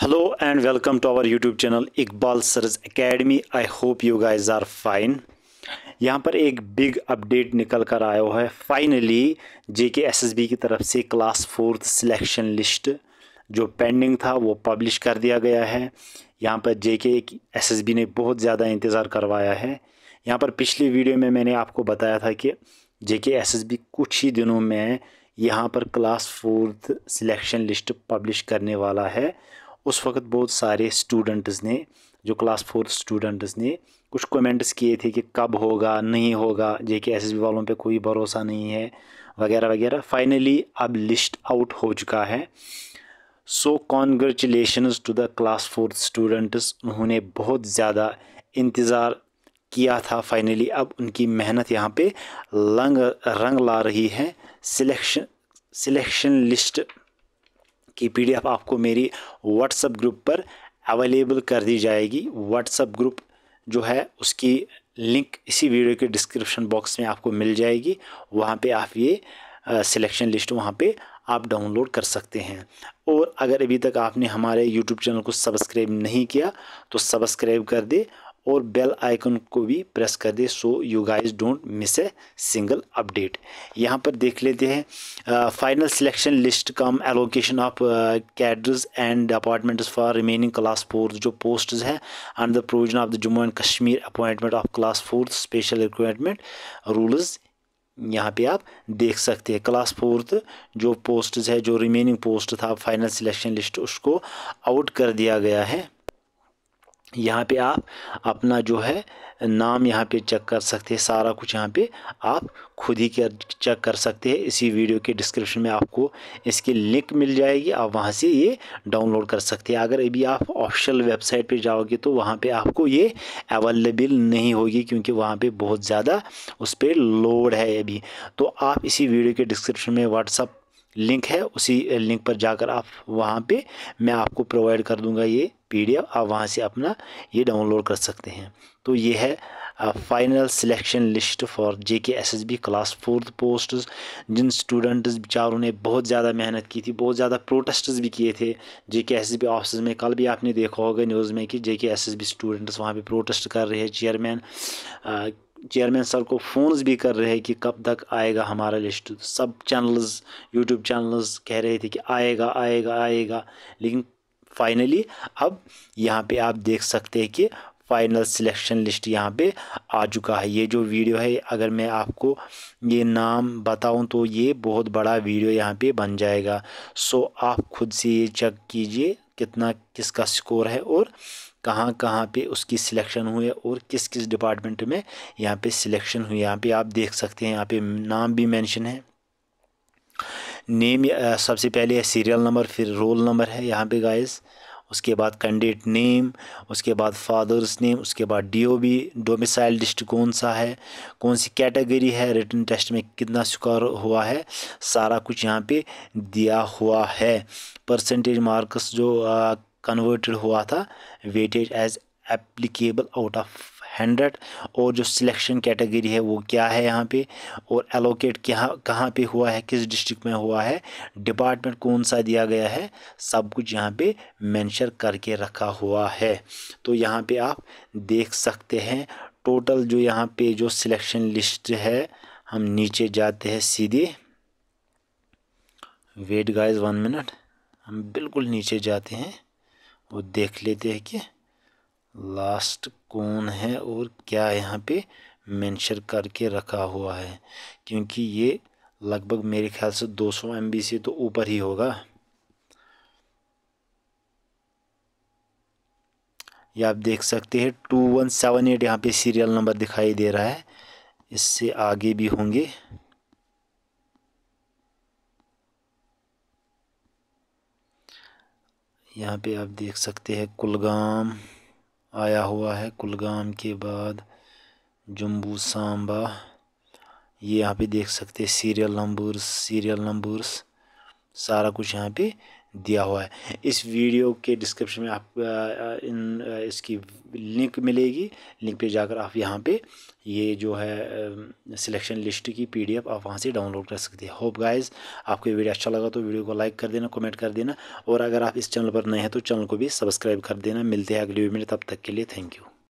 hello and welcome to our YouTube channel Iqbal Saraj academy I hope you guys are fine यहाँ पर एक big update निकल कर आया हुआ है फाइनली जे के एस एस बी की तरफ से क्लास फोर्थ सिलेक्शन लिस्ट जो पेंडिंग था वो पब्लिश कर दिया गया है यहाँ पर जे के एस एस बी ने बहुत ज़्यादा इंतज़ार करवाया है यहाँ पर पिछली वीडियो में मैंने आपको बताया था कि जे के एस एस बी कुछ ही दिनों में यहाँ पर class fourth selection list publish करने वाला है उस वक्त बहुत सारे स्टूडेंट्स ने जो क्लास फोर्थ स्टूडेंट्स ने कुछ कमेंट्स किए थे कि कब होगा नहीं होगा जे के एस वालों पे कोई भरोसा नहीं है वगैरह वगैरह फाइनली अब लिस्ट आउट हो चुका है so congratulation to the class fourth students उन्होंने बहुत ज़्यादा इंतज़ार किया था फाइनली अब उनकी मेहनत यहाँ पे रंग रंग ला रही है सिलेक्शन सिलेक्शन लिस्ट की पीडीएफ आपको मेरी व्हाट्सअप ग्रुप पर अवेलेबल कर दी जाएगी व्हाट्सअप ग्रुप जो है उसकी लिंक इसी वीडियो के डिस्क्रिप्शन बॉक्स में आपको मिल जाएगी वहाँ पे आप ये सिलेक्शन लिस्ट वहाँ पे आप डाउनलोड कर सकते हैं और अगर अभी तक आपने हमारे यूट्यूब चैनल को सब्सक्राइब नहीं किया तो सब्सक्राइब कर दे और बेल आइकन को भी प्रेस कर दे so you guys don't miss a single update यहाँ पर देख लेते हैं final selection list cum allocation of cadres and apartments for remaining class fourth जो पोस्ट है under the provision of the Jammu and Kashmir appointment of class fourth special requirement rules यहाँ पे आप देख सकते हैं क्लास फोर्थ जो पोस्ट है जो रिमेनिंग पोस्ट था फाइनल सिलेक्शन लिस्ट उसको आउट कर दिया गया है यहाँ पे आप अपना जो है नाम यहाँ पे चेक कर सकते हैं सारा कुछ यहाँ पे आप खुद ही कर चेक कर सकते हैं इसी वीडियो के डिस्क्रिप्शन में आपको इसकी लिंक मिल जाएगी आप वहाँ से ये डाउनलोड कर सकते हैं अगर अभी आप ऑफिशियल वेबसाइट पे जाओगे तो वहाँ पे आपको ये अवेलेबल नहीं होगी क्योंकि वहाँ पे बहुत ज़्यादा उस पर लोड है अभी तो आप इसी वीडियो के डिस्क्रिप्शन में व्हाट्सअप लिंक है उसी लिंक पर जाकर आप वहाँ पर मैं आपको प्रोवाइड कर दूँगा ये पीडीएफ आप वहाँ से अपना ये डाउनलोड कर सकते हैं तो ये है final selection list for J K S S B class fourth posts जिन स्टूडेंट्स बेचारों ने बहुत ज़्यादा मेहनत की थी बहुत ज़्यादा प्रोटेस्ट भी किए थे जे K S S B office में कल भी आपने देखा होगा न्यूज़ में कि जे K S S B students वहाँ पर प्रोटेस्ट कर रहे हैं चेयरमैन चेयरमैन सर को फ़ोनस भी कर रहे हैं कि कब तक आएगा हमारा लिस्ट सब चैनल्स यूट्यूब चैनल्स कह रहे थे कि आएगा आएगा आएगा लेकिन फाइनली अब यहाँ पे आप देख सकते हैं कि फाइनल सिलेक्शन लिस्ट यहाँ पे आ चुका है ये जो वीडियो है अगर मैं आपको ये नाम बताऊँ तो ये बहुत बड़ा वीडियो यहाँ पे बन जाएगा सो आप खुद से ये चेक कीजिए कितना किसका स्कोर है और कहाँ कहाँ पे उसकी सिलेक्शन हुई है और किस किस डिपार्टमेंट में यहाँ पे सिलेक्शन हुई यहाँ पे आप देख सकते हैं यहाँ पे नाम भी मेंशन है नेम सबसे पहले है सीरियल नंबर फिर रोल नंबर है यहाँ पे गाइस उसके बाद कैंडिडेट नेम उसके बाद फादर्स नेम उसके बाद डीओबी डोमिसाइल डिस्ट्रिक्ट कौन सा है कौन सी कैटेगरी है रिटर्न टेस्ट में कितना स्कोर हुआ है सारा कुछ यहाँ पे दिया हुआ है परसेंटेज मार्क्स जो कन्वर्टेड हुआ था weightage as applicable out of hundred और जो सिलेक्शन कैटेगरी है वो क्या है यहाँ पे और एलोकेट क्या कहाँ पे हुआ है किस डिस्ट्रिक्ट में हुआ है डिपार्टमेंट कौन सा दिया गया है सब कुछ यहाँ पे मैंशन करके रखा हुआ है तो यहाँ पे आप देख सकते हैं टोटल जो यहाँ पे जो सिलेक्शन लिस्ट है हम नीचे जाते हैं सीधे वेट गाइज वन मिनट हम बिल्कुल नीचे जाते हैं और देख लेते हैं कि लास्ट कौन है और क्या यहाँ पे मेंशन करके रखा हुआ है क्योंकि ये लगभग मेरे ख्याल से 200 सौ से तो ऊपर ही होगा ये आप देख सकते हैं टू वन सेवन एट यहाँ पे सीरियल नंबर दिखाई दे रहा है इससे आगे भी होंगे यहाँ पे आप देख सकते हैं कुलगाम आया हुआ है कुलगाम के बाद जम्बू सांबा ये यहाँ पे देख सकते हैं सीरियल नंबर्स सीरियल नंबर्स सारा कुछ यहाँ पे दिया हुआ है इस वीडियो के डिस्क्रिप्शन में आप इन इसकी लिंक मिलेगी लिंक पे जाकर आप यहाँ पे ये जो है सिलेक्शन लिस्ट की पीडीएफ आप वहाँ से डाउनलोड कर सकते हैं होप गाइस आपको वीडियो अच्छा लगा तो वीडियो को लाइक कर देना कमेंट कर देना और अगर आप इस चैनल पर नए हैं तो चैनल को भी सब्सक्राइब कर देना मिलते हैं अगली वीडियो में तब तक के लिए थैंक यू